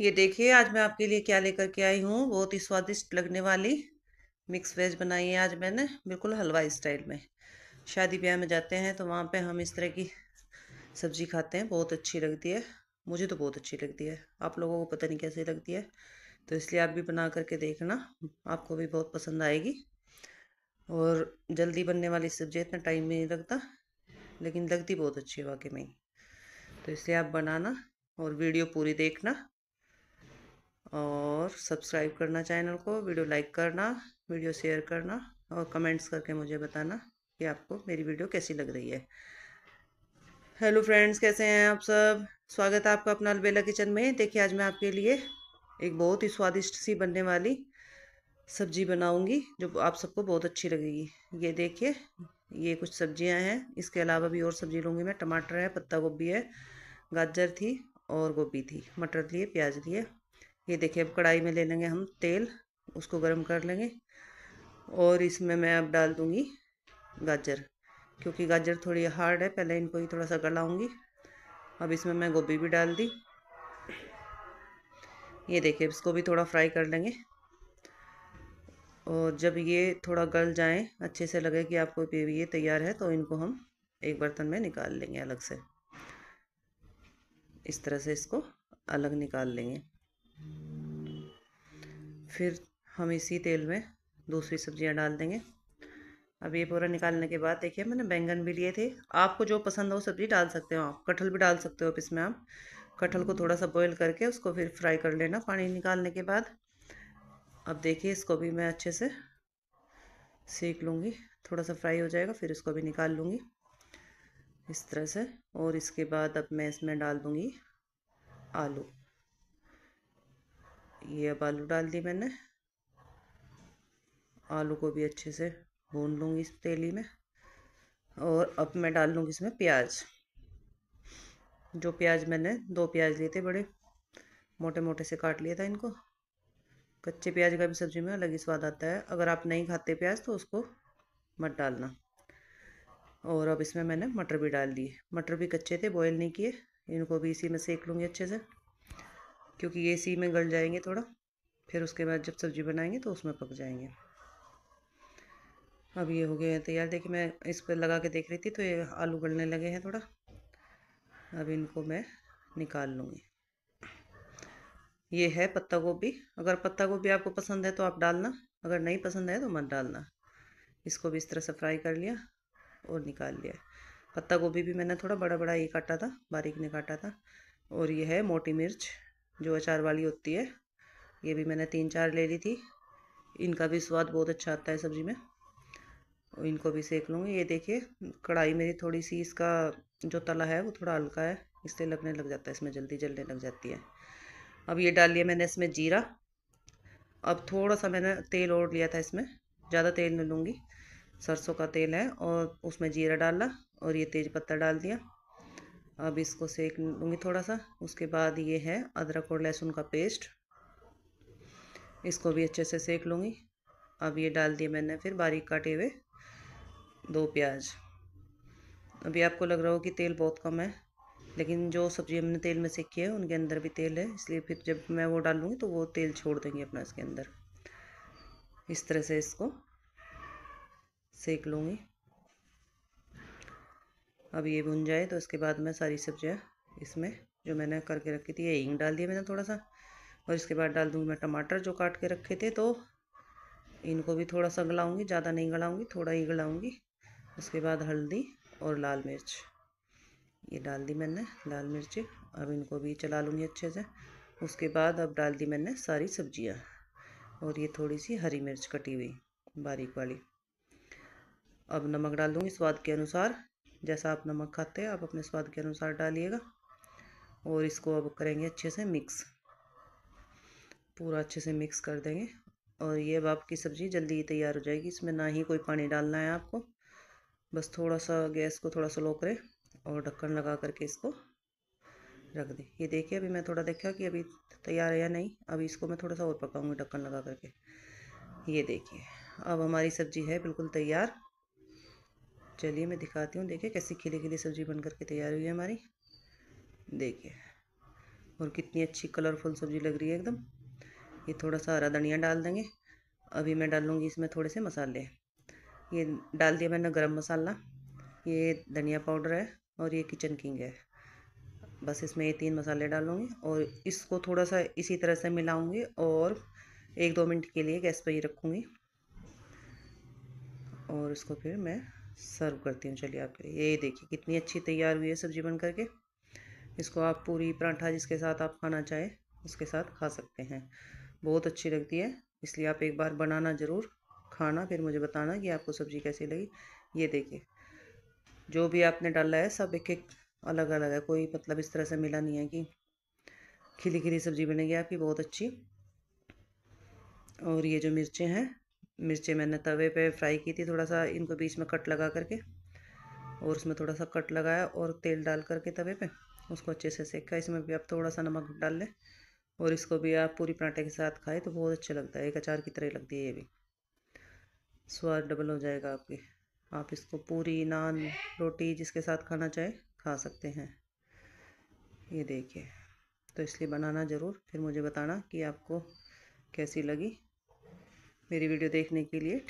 ये देखिए आज मैं आपके लिए क्या लेकर के आई हूँ बहुत ही स्वादिष्ट लगने वाली मिक्स वेज बनाई है आज मैंने बिल्कुल हलवाई स्टाइल में शादी ब्याह में जाते हैं तो वहाँ पे हम इस तरह की सब्ज़ी खाते हैं बहुत अच्छी लगती है मुझे तो बहुत अच्छी लगती है आप लोगों को पता नहीं कैसी लगती है तो इसलिए आप भी बना करके देखना आपको भी बहुत पसंद आएगी और जल्दी बनने वाली सब्ज़ी इतना टाइम भी नहीं लगता लेकिन लगती बहुत अच्छी है वाकई में तो इसलिए आप बनाना और वीडियो पूरी देखना और सब्सक्राइब करना चैनल को वीडियो लाइक करना वीडियो शेयर करना और कमेंट्स करके मुझे बताना कि आपको मेरी वीडियो कैसी लग रही है हेलो फ्रेंड्स कैसे हैं आप सब स्वागत है आपका अपना अलबेला किचन में देखिए आज मैं आपके लिए एक बहुत ही स्वादिष्ट सी बनने वाली सब्जी बनाऊंगी जो आप सबको बहुत अच्छी लगेगी ये देखिए ये कुछ सब्जियां हैं इसके अलावा भी और सब्जी लूँगी मैं टमाटर है पत्ता गोभी है गाजर थी और गोभी थी मटर लिए प्याज लिए ये देखिए अब कढ़ाई में ले लेंगे हम तेल उसको गर्म कर लेंगे और इसमें मैं अब डाल दूँगी गाजर क्योंकि गाजर थोड़ी हार्ड है पहले इनको ही थोड़ा सा गलाऊँगी अब इसमें मैं गोभी भी डाल दी ये देखिए इसको भी थोड़ा फ्राई कर लेंगे और जब ये थोड़ा गल जाए अच्छे से लगे कि आपको ये तैयार है तो इनको हम एक बर्तन में निकाल लेंगे अलग से इस तरह से इसको अलग निकाल लेंगे फिर हम इसी तेल में दूसरी सब्जियां डाल देंगे अब ये पूरा निकालने के बाद देखिए मैंने बैंगन भी लिए थे आपको जो पसंद हो सब्ज़ी डाल सकते हो आप कटहल भी डाल सकते हो आप इसमें आप कटहल को थोड़ा सा बॉईल करके उसको फिर फ्राई कर लेना पानी निकालने के बाद अब देखिए इसको भी मैं अच्छे से सेक लूँगी थोड़ा सा फ्राई हो जाएगा फिर इसको भी निकाल लूँगी इस तरह से और इसके बाद अब मैं इसमें डाल दूँगी आलू ये अब आलू डाल दी मैंने आलू को भी अच्छे से भून लूँगी इस तेली में और अब मैं डाल लूँगी इसमें प्याज जो प्याज मैंने दो प्याज लिए थे बड़े मोटे मोटे से काट लिया था इनको कच्चे प्याज का भी सब्ज़ी में अलग ही स्वाद आता है अगर आप नहीं खाते प्याज तो उसको मत डालना और अब इसमें मैंने मटर भी डाल दिए मटर भी कच्चे थे बॉयल नहीं किए इनको भी इसी में सेक लूँगी अच्छे से क्योंकि ये इसी में गल जाएंगे थोड़ा फिर उसके बाद जब सब्ज़ी बनाएंगे तो उसमें पक जाएंगे अब ये हो गए हैं तैयार देखिए मैं इस पर लगा के देख रही थी तो ये आलू गलने लगे हैं थोड़ा अब इनको मैं निकाल लूँगी ये है पत्ता गोभी अगर पत्ता गोभी आपको पसंद है तो आप डालना अगर नहीं पसंद है तो मत डालना इसको भी इस तरह से फ्राई कर लिया और निकाल लिया पत्ता गोभी भी मैंने थोड़ा बड़ा बड़ा ये काटा था बारीक ने काटा था और ये है मोटी मिर्च जो अचार वाली होती है ये भी मैंने तीन चार ले ली थी इनका भी स्वाद बहुत अच्छा आता है सब्ज़ी में इनको भी सेक लूँगी ये देखिए कढ़ाई मेरी थोड़ी सी इसका जो तला है वो थोड़ा हल्का है इसलिए लगने लग जाता है इसमें जल्दी जलने लग जाती है अब ये डाल लिया मैंने इसमें जीरा अब थोड़ा सा मैंने तेल और लिया था इसमें ज़्यादा तेल नहीं लूँगी सरसों का तेल है और उसमें जीरा डाला और ये तेज़ पत्ता डाल दिया अब इसको सेक लूँगी थोड़ा सा उसके बाद ये है अदरक और लहसुन का पेस्ट इसको भी अच्छे से सेक लूँगी अब ये डाल दिए मैंने फिर बारीक काटे हुए दो प्याज अभी आपको लग रहा हो कि तेल बहुत कम है लेकिन जो सब्ज़ी हमने तेल में सीखी है उनके अंदर भी तेल है इसलिए फिर जब मैं वो डालूँगी तो वो तेल छोड़ देंगे अपना इसके अंदर इस तरह से इसको सेक लूँगी अब ये भुन जाए तो इसके बाद मैं सारी सब्जियाँ इसमें जो मैंने करके रखी थी ये हींग डाल दिया मैंने थोड़ा सा और इसके बाद डाल दूँगी मैं टमाटर जो काट के रखे थे तो इनको भी थोड़ा सा गलाऊँगी ज़्यादा नहीं गलाऊँगी थोड़ा ही गलाऊँगी उसके बाद हल्दी और लाल मिर्च ये डाल दी मैंने लाल मिर्च अब इनको भी चला लूँगी अच्छे से उसके बाद अब डाल दी मैंने सारी सब्जियाँ और ये थोड़ी सी हरी मिर्च कटी हुई बारीक वाली अब नमक डाल दूँगी स्वाद के अनुसार जैसा आप नमक खाते हैं आप अपने स्वाद के अनुसार डालिएगा और इसको अब करेंगे अच्छे से मिक्स पूरा अच्छे से मिक्स कर देंगे और ये अब आपकी सब्ज़ी जल्दी ही तैयार हो जाएगी इसमें ना ही कोई पानी डालना है आपको बस थोड़ा सा गैस को थोड़ा स्लो करें और ढक्कन लगा करके इसको रख दें ये देखिए अभी मैं थोड़ा देखा कि अभी तैयार है या नहीं अभी इसको मैं थोड़ा सा और पकाऊंगी ढक्कन लगा करके ये देखिए अब हमारी सब्ज़ी है बिल्कुल तैयार चलिए मैं दिखाती हूँ देखिए कैसी खिली खिली सब्ज़ी बन करके तैयार हुई है हमारी देखिए और कितनी अच्छी कलरफुल सब्ज़ी लग रही है एकदम ये थोड़ा सा हरा धनिया डाल देंगे अभी मैं डालूँगी इसमें थोड़े से मसाले ये डाल दिया मैंने गरम मसाला ये धनिया पाउडर है और ये किचन किंग है बस इसमें ये तीन मसाले डालूँगी और इसको थोड़ा सा इसी तरह से मिलाऊँगी और एक दो मिनट के लिए गैस पर ही रखूँगी और इसको फिर मैं सर्व करती हूँ चलिए आपके लिए ये देखिए कितनी अच्छी तैयार हुई है सब्जी बन करके इसको आप पूरी पराठा जिसके साथ आप खाना चाहें उसके साथ खा सकते हैं बहुत अच्छी लगती है इसलिए आप एक बार बनाना ज़रूर खाना फिर मुझे बताना कि आपको सब्ज़ी कैसी लगी ये देखिए जो भी आपने डाला है सब एक एक अलग अलग है कोई मतलब इस तरह से मिला नहीं है कि खिली खिली सब्ज़ी बनेगी आपकी बहुत अच्छी और ये जो मिर्चें हैं मिर्चें मैंने तवे पे फ्राई की थी थोड़ा सा इनको बीच में कट लगा करके और उसमें थोड़ा सा कट लगाया और तेल डाल करके तवे पे उसको अच्छे से सेका इसमें भी आप थोड़ा सा नमक डाल लें और इसको भी आप पूरी पराठे के साथ खाए तो बहुत अच्छा लगता है एक अचार की तरह लगती है ये भी स्वाद डबल हो जाएगा आपकी आप इसको पूरी नान रोटी जिसके साथ खाना चाहे खा सकते हैं ये देखिए तो इसलिए बनाना ज़रूर फिर मुझे बताना कि आपको कैसी लगी मेरी वीडियो देखने के लिए